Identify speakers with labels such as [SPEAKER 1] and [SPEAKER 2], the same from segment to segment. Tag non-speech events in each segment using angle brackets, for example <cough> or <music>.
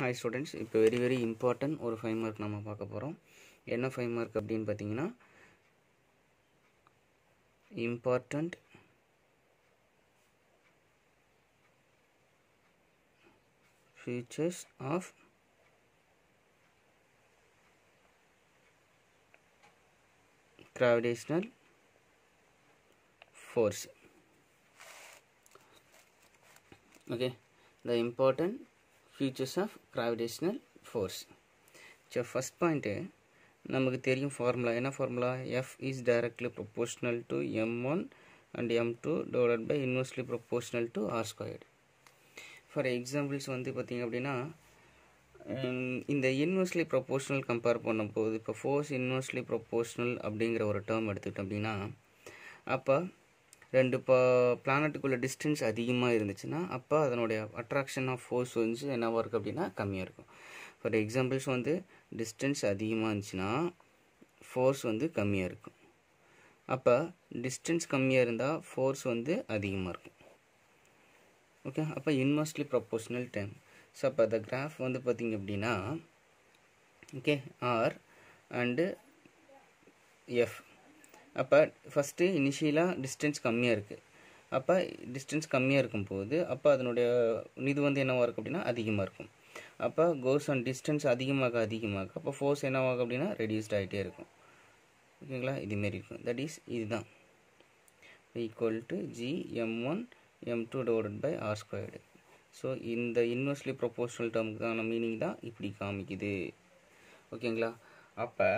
[SPEAKER 1] Hi students, it's very very important or five mark nama paka poro. Yena five mark abdin patina important features of gravitational force. Okay, the important features of gravitational force so first point நமக்கு தெரியும் formula என்ன formula F is directly proportional to M one and M two inversely by to R to R examples for examples வந்து பார்த்திங்க அப்படின்னா இந்த inversely proportional compare பண்ணும்போது இப்போ force inversely proportional அப்படிங்கிற ஒரு டேர்ம் எடுத்துக்கிட்டோம் அப்படின்னா அப்போ ரெண்டு இப்போ பிளானட்டுக்குள்ள டிஸ்டன்ஸ் அதிகமாக இருந்துச்சுன்னா அப்போ அதனுடைய அட்ராக்ஷன் ஆஃப் ஃபோர்ஸ் வந்து என்னவாக இருக்குது அப்படின்னா கம்மியாக இருக்கும் ஃபார் எக்ஸாம்பிள்ஸ் வந்து டிஸ்டன்ஸ் அதிகமாக இருந்துச்சுன்னா ஃபோர்ஸ் வந்து கம்மியாக இருக்கும் அப்போ டிஸ்டன்ஸ் கம்மியாக இருந்தால் ஃபோர்ஸ் வந்து அதிகமாக இருக்கும் ஓகே அப்போ இன்வெர்ஸ்ட்லி ப்ரொப்போர்ஷனல் டைம் ஸோ அப்போ த கிராஃப் வந்து பார்த்திங்க அப்படின்னா ஓகே ஆர் அண்டு எஃப் அப்போ ஃபஸ்ட்டு இனிஷியலாக டிஸ்டன்ஸ் கம்மியாக இருக்குது அப்போ டிஸ்டன்ஸ் கம்மியாக இருக்கும்போது அப்போ அதனுடைய இது வந்து என்னவாக இருக்கும் அப்படின்னா அதிகமாக இருக்கும் அப்போ கோஸ் ஆன் டிஸ்டன்ஸ் அதிகமாக அதிகமாக அப்போ ஃபோர்ஸ் என்னவாகும் அப்படின்னா ரெடியூஸ்ட் ஆகிட்டே இருக்கும் ஓகேங்களா இதுமாரி இருக்கும் தட் இஸ் இதுதான் equal to G M one M two divided by R squared so இந்த இன்வெர்ஸ்லி ப்ரொபோஷனல் டேர்முக்கான மீனிங் தான் இப்படி காமிக்குது ஓகேங்களா அப்போ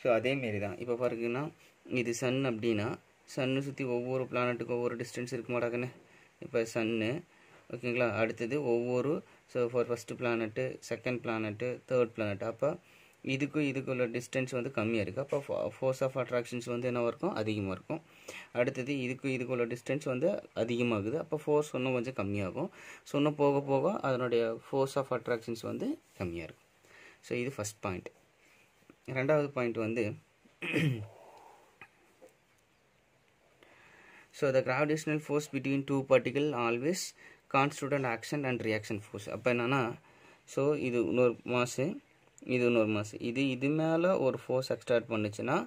[SPEAKER 1] ஸோ அதேமாரி தான் இப்போ பாருங்கன்னா இது சன் அப்படின்னா சன்னு சுற்றி ஒவ்வொரு பிளானட்டுக்கு ஒவ்வொரு டிஸ்டன்ஸ் இருக்க மாட்டாங்கண்ணே இப்போ சன்னு ஓகேங்களா அடுத்தது ஒவ்வொரு so for first planet second planet third planet அப்போ இதுக்கும் இதுக்கு உள்ள டிஸ்டன்ஸ் வந்து கம்மியாக இருக்குது அப்போ ஃபோர்ஸ் ஆஃப் அட்ராக்ஷன்ஸ் வந்து என்ன இருக்கும் அதிகமாக இருக்கும் அடுத்தது இதுக்கு இதுக்கு உள்ள டிஸ்டன்ஸ் வந்து அதிகமாகுது அப்போ ஃபோர்ஸ் இன்னும் கொஞ்சம் கம்மியாகும் ஸோ இன்னும் போக போக அதனுடைய ஃபோர்ஸ் ஆஃப் அட்ராக்ஷன்ஸ் வந்து கம்மியாக இருக்கும் ஸோ இது ஃபஸ்ட் பாயிண்ட் ரெண்டாவது பாயிண்ட் வந்து so the gravitational force between two particle always constitute action and reaction force அப்போ என்னென்னா ஸோ இது இன்னொரு மாசு இது இன்னொரு மாசு இது இது மேலே ஒரு ஃபோர்ஸ் எக்ஸ்டார்ட் பண்ணுச்சுன்னா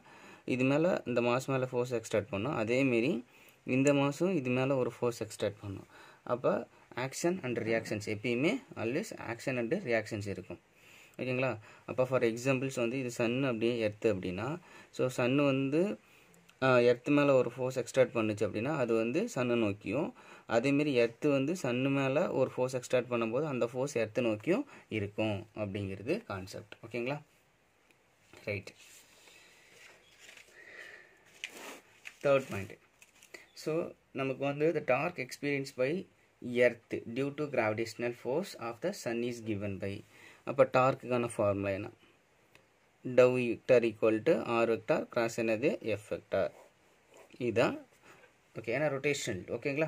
[SPEAKER 1] இது மேலே இந்த மாஸ் மேலே ஃபோர்ஸ் எக்ஸ்டார்ட் பண்ணும் அதேமாரி இந்த மாதம் இது மேலே ஒரு ஃபோர்ஸ் எக்ஸ்டார்ட் பண்ணும் அப்போ ஆக்ஷன் அண்ட் ரியாக்ஷன்ஸ் எப்பயுமே ஆல்வேஸ் ஆக்ஷன் அண்டு ரியாக்ஷன்ஸ் இருக்கும் ஓகேங்களா அப்போ ஃபார் எக்ஸாம்பிள்ஸ் வந்து இது சன்னு அப்படியே எர்த்து அப்படின்னா ஸோ சன்னு வந்து எர்த்து மேலே ஒரு ஃபோர்ஸ் எக்ஸ்டார்ட் பண்ணுச்சு அப்படின்னா அது வந்து சன்னை நோக்கியும் அதேமாரி எர்த்து வந்து சன்னு மேலே ஒரு ஃபோர்ஸ் எக்ஸ்டார்ட் பண்ணும்போது அந்த ஃபோர்ஸ் எர்த்து நோக்கியும் இருக்கும் அப்படிங்கிறது கான்செப்ட் ஓகேங்களா ரைட் தேர்ட் பாயிண்ட் ஸோ நமக்கு வந்து the torque experience by earth due to gravitational force of the sun is given by அப்போ டார்க்குக்கான ஃபார்முலா என்ன tau vector equal to R vector cross என்னது எஃப் வெக்டார் இதுதான் ஓகே ஏன்னா rotation ஓகேங்களா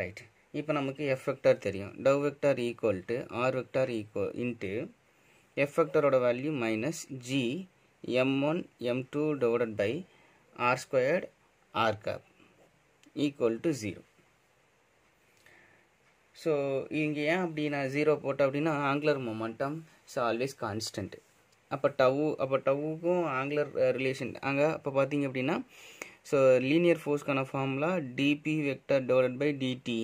[SPEAKER 1] right இப்போ நமக்கு எஃப் வெக்டார் தெரியும் tau vector equal to R vector equal into F வெக்டாரோட value minus G M one M two divided by R squared R cap equal to zero so இங்கே ஏன் அப்படின்னா zero போட்டோம் அப்படின்னா angular momentum is always constant அப்போ tau அப்போ டவுக்கும் angular relation uh, அங்கே அப்போ பார்த்தீங்க அப்படின்னா ஸோ லீனியர் ஃபோர்ஸ்க்கான formula DP vector divide by DT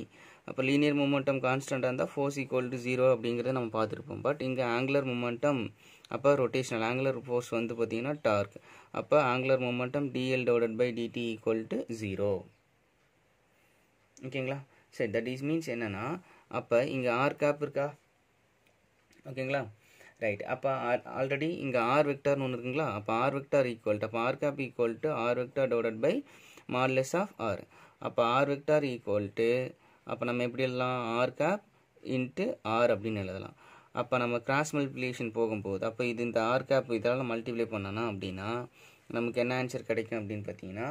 [SPEAKER 1] அப்போ லீனியர் மூமெண்டம் கான்ஸ்டண்ட்டாக இருந்தால் ஃபோர்ஸ் ஈக்குவல் டு ஜீரோ அப்படிங்கிறத நம்ம பார்த்துருப்போம் பட் இங்கே ஆங்குலர் மூமெண்டம் அப்போ ரொட்டேஷனல் ஆங்குலர் ஃபோர்ஸ் வந்து பார்த்திங்கன்னா டார்க் அப்போ angular momentum DL divide by DT equal to zero ஓகேங்களா சரி தட் இஸ் மீன்ஸ் என்னென்னா அப்போ இங்கே ஆர் கேப் இருக்கா ஓகேங்களா ரைட் அப்போ ஆர் ஆல்ரெடி இங்கே ஆர் வெக்டார்னு ஒன்று இருக்குங்களா அப்போ ஆர் வெக்டார் ஈக்குவல் அப்போ R cap equal to R vector divided by modulus of R அப்போ ஆர் வெக்டார் ஈக்குவல் டு அப்போ நம்ம எப்படி எழுதலாம் ஆர் கேப் இன்ட்டு ஆர் அப்படின்னு எழுதலாம் அப்போ நம்ம கிராஸ் மல்டிப்ளிகேஷன் போகும்போது அப்போ இது இந்த ஆர் கேப் இதெல்லாம் மல்டிப்ளை பண்ணனா அப்படின்னா நமக்கு என்ன ஆன்சர் கிடைக்கும் அப்படின்னு பார்த்தீங்கன்னா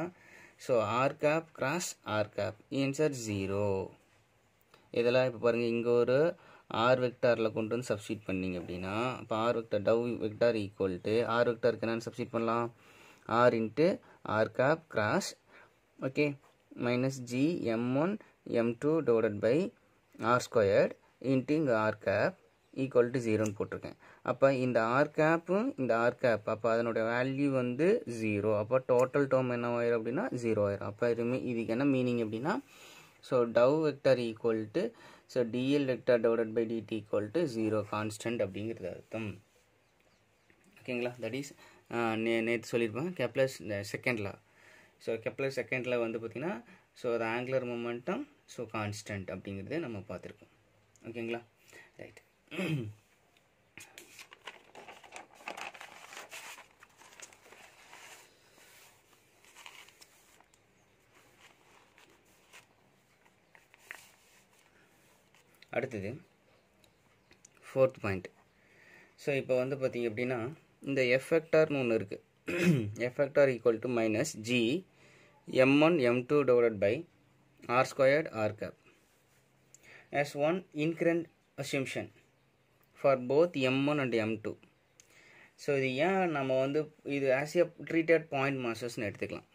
[SPEAKER 1] so R cap cross R cap answer zero இதெல்லாம் இப்போ பாருங்கள் இங்கே ஒரு ஆர் வெக்டாரில் கொண்டு வந்து சப்ஸ்டியூட் பண்ணிங்க அப்படின்னா இப்போ R vector tau vector equal to R வெக்டாருக்கு என்னென்னு சப்ஸ்டியூட் பண்ணலாம் R into R cap cross okay minus G M one M two divided by R squared into இங்கே ஆர் கேப் ஈக்குவல் டு ஜீரோன்னு போட்டிருக்கேன் அப்போ இந்த ஆர் கேப்பும் இந்த ஆர் கேப் அப்போ அதனுடைய வேல்யூ வந்து ஜீரோ அப்போ டோட்டல் டோம் என்ன ஆயிரும் அப்படின்னா ஜீரோ ஆயிரும் அப்போ இதுக்கு என்ன மீனிங் அப்படின்னா so tau vector equal to so DL vector divided by DT equal to zero constant அப்படிங்கிறது அர்த்தம் ஓகேங்களா தட் இஸ் நே நேற்று சொல்லியிருப்பேன் கெப்ளஸ் செகண்டில் ஸோ கெப்ளஸ் செகண்டில் வந்து பார்த்தீங்கன்னா ஸோ அது ஆங்குலர் மூமெண்ட்டம் ஸோ கான்ஸ்டன்ட் அப்படிங்கிறது நம்ம பார்த்துருக்கோம் ஓகேங்களா ரைட் அடுத்தது ஃபோர்த் பாயிண்ட் ஸோ இப்போ வந்து பார்த்திங்க அப்படின்னா இந்த எஃபெக்டார்னு ஒன்று இருக்குது F vector equal to minus G M one M two divided by R squared R cap inherent assumption for both M one and M two so இது ஏன் நம்ம வந்து இது ஆஸ் எ ட்ரீட்டட் பாயிண்ட் மாசஸ்ன்னு எடுத்துக்கலாம்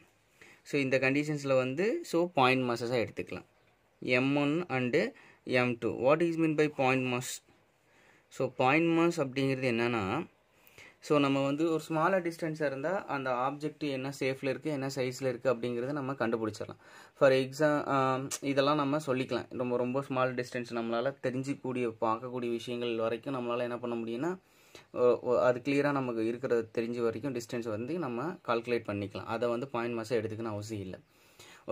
[SPEAKER 1] ஸோ இந்த கண்டிஷன்ஸில் வந்து ஸோ பாயிண்ட் மாசஸாக எடுத்துக்கலாம் M1 and M2. What is mean by point mass? So point mass அப்படிங்கிறது என்னென்னா ஸோ நம்ம வந்து ஒரு ஸ்மாலர் டிஸ்டன்ஸாக இருந்தால் அந்த ஆப்ஜெக்ட் என்ன சேஃப்ல இருக்குது என்ன சைஸில் இருக்குது அப்படிங்கறத நம்ம கண்டுபிடிச்சிடலாம் ஃபார் எக்ஸாம் இதெல்லாம் நம்ம சொல்லிக்கலாம் ரொம்ப ரொம்ப ஸ்மால் டிஸ்டன்ஸ் நம்மளால் தெரிஞ்சுக்கூடிய பார்க்கக்கூடிய விஷயங்கள் வரைக்கும் நம்மளால் என்ன பண்ண முடியும்னா அது கிளியராக நமக்கு இருக்கிறத தெரிஞ்ச வரைக்கும் டிஸ்டன்ஸ் வந்து நம்ம கால்குலேட் பண்ணிக்கலாம் அதை வந்து பாயிண்ட் மாஸாக எடுத்துக்கணும் அவசியம் இல்லை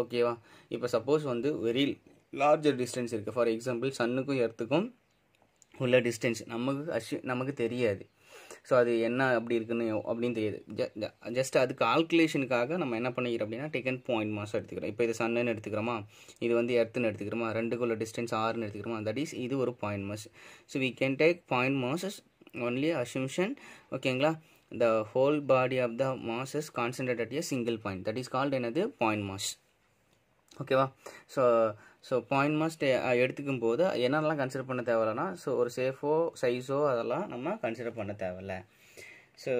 [SPEAKER 1] ஓகேவா இப்போ சப்போஸ் வந்து வெரில் லார்ஜர் டிஸ்டன்ஸ் இருக்குது ஃபார் எக்ஸாம்பிள் சன்னுக்கும் எர்த்துக்கும் உள்ள டிஸ்டன்ஸ் நமக்கு அஷ் நமக்கு தெரியாது ஸோ அது என்ன அப்படி இருக்குன்னு அப்படின்னு தெரியுது ஜஸ்ட் அது கால்குலேஷனுக்காக நம்ம என்ன பண்ணிக்கிறோம் அப்படின்னா டெக்கன் பாயிண்ட் மாதம் எடுத்துக்கிறோம் இப்போ இது சன்னுன்னு எடுத்துக்கிறோமா இது வந்து எர்த்துன்னு எடுத்துக்கிறோமா ரெண்டுக்குள்ள டிஸ்டன்ஸ் ஆறுன்னு எடுத்துக்கிறோமா தட் இஸ் இது ஒரு point mass so we can take point masses only assumption ஓகேங்களா the whole body of the masses concentrate at a single point that is called என்னது பாயிண்ட் மாஸ் ஓகேவா ஸோ ஸோ பாயிண்ட் மஸ்ட் எடுத்துக்கும் போது என்னென்னலாம் consider பண்ண தேவையில்லைனா so ஒரு சேஃபோ சைஸோ அதெல்லாம் நம்ம கன்சிடர் பண்ண தேவையில்ல ஸோ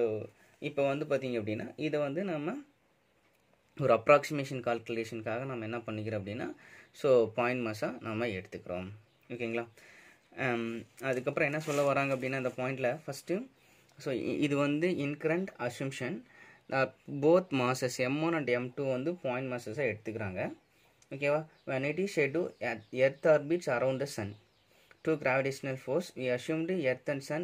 [SPEAKER 1] இப்போ வந்து பார்த்திங்க அப்படின்னா இதை வந்து நம்ம ஒரு அப்ராக்சிமேஷன் கால்குலேஷனுக்காக நம்ம என்ன பண்ணிக்கிறோம் அப்படின்னா ஸோ பாயிண்ட் மாஸாக நம்ம எடுத்துக்கிறோம் ஓகேங்களா um, அதுக்கப்புறம் என்ன சொல்ல வராங்க அப்படின்னா இந்த பாயிண்டில் ஃபஸ்ட்டு ஸோ இது வந்து inherent assumption both masses M one and M two வந்து பாயிண்ட் மாசஸாக எடுத்துக்கிறாங்க ஓகேவா when it is said earth earth orbits around the sun to gravitational force we assumed earth and sun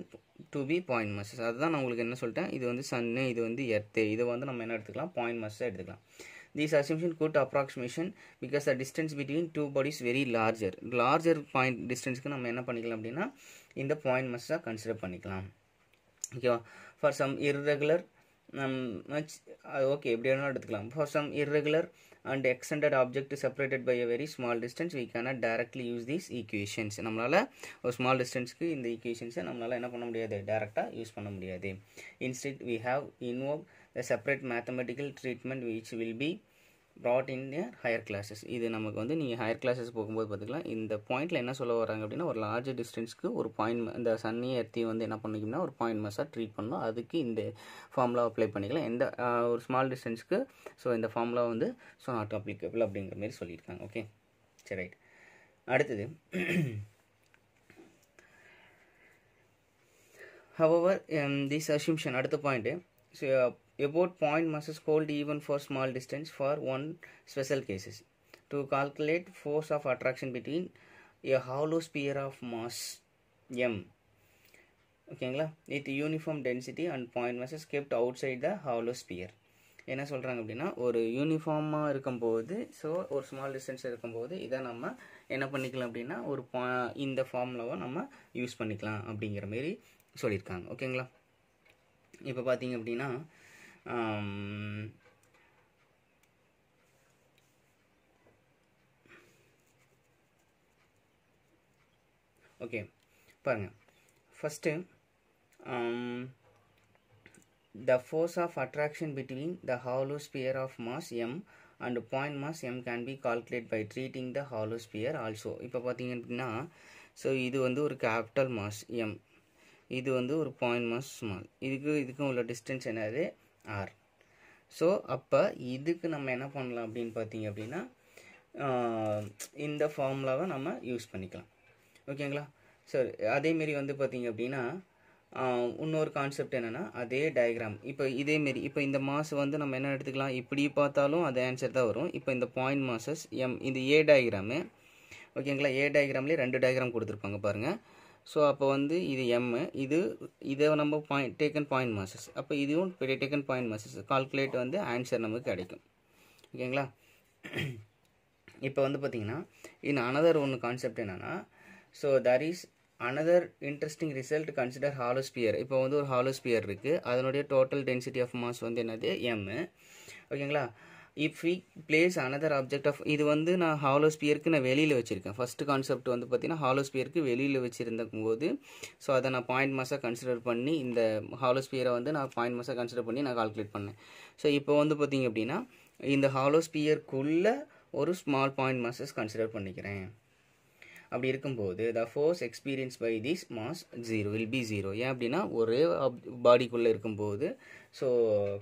[SPEAKER 1] to be point அதுதான் நான் உங்களுக்கு என்ன சொல்லிட்டேன் இது வந்து சன்னு இது வந்து எர்த்து இதை வந்து நம்ம என்ன எடுத்துக்கலாம் பாயிண்ட் மாஸாக எடுத்துக்கலாம் these assumption good approximation because the distance between two bodies very larger larger point டிஸ்டன்ஸ்க்கு நம்ம என்ன பண்ணிக்கலாம் அப்படின்னா இந்த பாயிண்ட் மஸ்ஸாக கன்சிடர் பண்ணிக்கலாம் ஓகேவா for some irregular mass okay எப்படி வேணாலும் எடுத்துக்கலாம் for some irregular and extended object is separated by a very small distance we cannot directly use these equations நம்மளால் ஒரு small distanceக்கு இந்த equations நம்மளால் என்ன பண்ண முடியாது டைரக்டாக யூஸ் பண்ண முடியாது instead we have involved a separate mathematical treatment which will be taught in higher classes இது நமக்கு வந்து நீங்கள் ஹையர் கிளாஸஸ் போகும்போது பார்த்துக்கலாம் இந்த பாயிண்ட்டில் என்ன சொல்ல வராங்க அப்படின்னா ஒரு லார்ஜ் டிஸ்டன்ஸ்க்கு ஒரு பாயிண்ட் இந்த சன்னி எர்த்தையும் வந்து என்ன பண்ணிக்கணும்னா ஒரு பாயிண்ட் மாஸாக ட்ரீட் பண்ணணும் அதுக்கு இந்த ஃபார்முலா அப்ளை பண்ணிக்கலாம் எந்த ஒரு ஸ்மால் டிஸ்டன்ஸ்க்கு ஸோ இந்த ஃபார்முலா வந்து ஸோ நாட் அப்ளிகபிள் அப்படிங்கிற மாதிரி சொல்லியிருக்காங்க ஓகே சரி ரைட் அடுத்தது ஹவர் திஸ் அசிம்ஷன் அடுத்த பாயிண்ட்டு so about point masses hold even for small distance for one special cases. To calculate force of attraction between a hollow sphere of mass m ஓகேங்களா with uniform density and point masses kept outside the hollow sphere என்ன சொல்கிறாங்க அப்படின்னா ஒரு யூனிஃபார்மாக இருக்கும்போது so ஒரு small distance இருக்கும்போது இதை நம்ம என்ன பண்ணிக்கலாம் அப்படின்னா ஒரு பா இந்த ஃபார்ம்லவோ நம்ம யூஸ் பண்ணிக்கலாம் அப்படிங்கிற மாரி சொல்லியிருக்காங்க ஓகேங்களா இப்போ பார்த்தீங்க அப்படின்னா Um, okay, okay first, um, the force of attraction between the hollow sphere of mass m and point mass m can be calculated by treating the hollow sphere also இப்போ பார்த்தீங்க அப்படின்னா ஸோ இது வந்து ஒரு கேபிட்டல் மாஸ் எம் இது வந்து ஒரு point mass small இதுக்கு இதுக்கும் உள்ள டிஸ்டன்ஸ் என்னது ஆர் ஸோ அப்போ இதுக்கு நம்ம என்ன பண்ணலாம் அப்படின்னு பார்த்தீங்க அப்படின்னா இந்த ஃபார்முலாவை நம்ம யூஸ் பண்ணிக்கலாம் ஓகேங்களா சரி அதேமாரி வந்து பார்த்தீங்க அப்படின்னா இன்னொரு கான்செப்ட் என்னென்னா அதே டயக்ராம் இப்போ இதேமாரி இப்போ இந்த மாசு வந்து நம்ம என்ன எடுத்துக்கலாம் இப்படி பார்த்தாலும் அது ஆன்சர் தான் வரும் இப்போ இந்த பாயிண்ட் மாசஸ் எம் இந்த ஏ டயக்ராமு ஓகேங்களா ஏ டயக்ராம்லேயே ரெண்டு டயக்ராம் கொடுத்துருப்பாங்க பாருங்கள் ஸோ அப்போ வந்து இது எம்மு இது இதை நம்ம பாயிண்ட் டேக்கன் பாயிண்ட் மாசஸ் அப்போ இதுவும் பெரிய டேக்கன் பாயிண்ட் மாசஸ் கால்குலேட் வந்து ஆன்சர் நமக்கு கிடைக்கும் ஓகேங்களா <clears throat> இப்போ வந்து பார்த்தீங்கன்னா இன் அனதர் ஒன்று கான்செப்ட் என்னென்னா so there is another interesting result consider hollow sphere இப்போ வந்து ஒரு ஹாலோஸ்பியர் இருக்குது அதனுடைய டோட்டல் டென்சிட்டி ஆஃப் மாஸ் வந்து என்னது எம்மு ஓகேங்களா if we place another object of இது வந்து நான் ஹாலோஸ்பியருக்கு நான் வெளியில் வச்சுருக்கேன் ஃபஸ்ட்டு கான்செப்ட் வந்து பார்த்திங்கன்னா ஹாலோஸ்பியருக்கு வெளியில் வச்சுருந்தும் போது ஸோ அதை நான் பாயிண்ட் மாஸாக கன்சிடர் பண்ணி இந்த ஹாலோஸ்பியரை வந்து நான் பாயிண்ட் மாஸாக கன்சிடர் பண்ணி நான் கால்குலேட் பண்ணேன் ஸோ இப்போ வந்து பார்த்திங்க அப்படின்னா இந்த ஹாலோஸ்பியருக்குள்ளே ஒரு ஸ்மால் பாயிண்ட் மாஸஸ் கன்சிடர் பண்ணிக்கிறேன் அப்படி இருக்கும்போது the force experience by this mass zero will be zero ஏன் அப்படின்னா ஒரே பாடிக்குள்ளே இருக்கும்போது ஸோ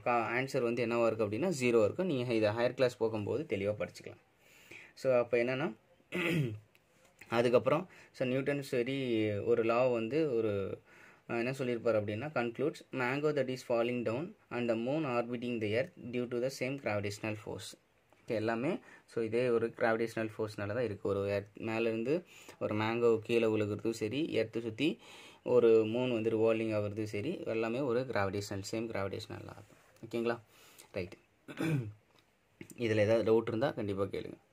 [SPEAKER 1] கா ஆன்சர் வந்து என்னவாக இருக்குது அப்படின்னா ஜீரோ இருக்கும் நீங்கள் இதை ஹையர் கிளாஸ் போகும்போது தெளிவாக படிச்சுக்கலாம் ஸோ அப்போ என்னென்னா அதுக்கப்புறம் ஸோ நியூட்டன்ஸ் வெரி ஒரு லா வந்து ஒரு என்ன சொல்லியிருப்பார் அப்படின்னா concludes mango that is falling down and the moon orbiting the earth due to the same gravitational force எல்லாமே ஸோ இதே ஒரு கிராவிடேஷனல் ஃபோர்ஸ்னால தான் இருக்குது ஒரு மேலேருந்து ஒரு மேங்கோ கீழே விழுகிறதும் சரி எர்த்து சுற்றி ஒரு மூணு வந்துட்டு ரோலிங் ஆகிறதும் சரி எல்லாமே ஒரு கிராவிடேஷனல் சேம் கிராவிடேஷனல் ஆகும் ஓகேங்களா ரைட் இதில் ஏதாவது டவுட் இருந்தால் கண்டிப்பாக கேளுங்கள்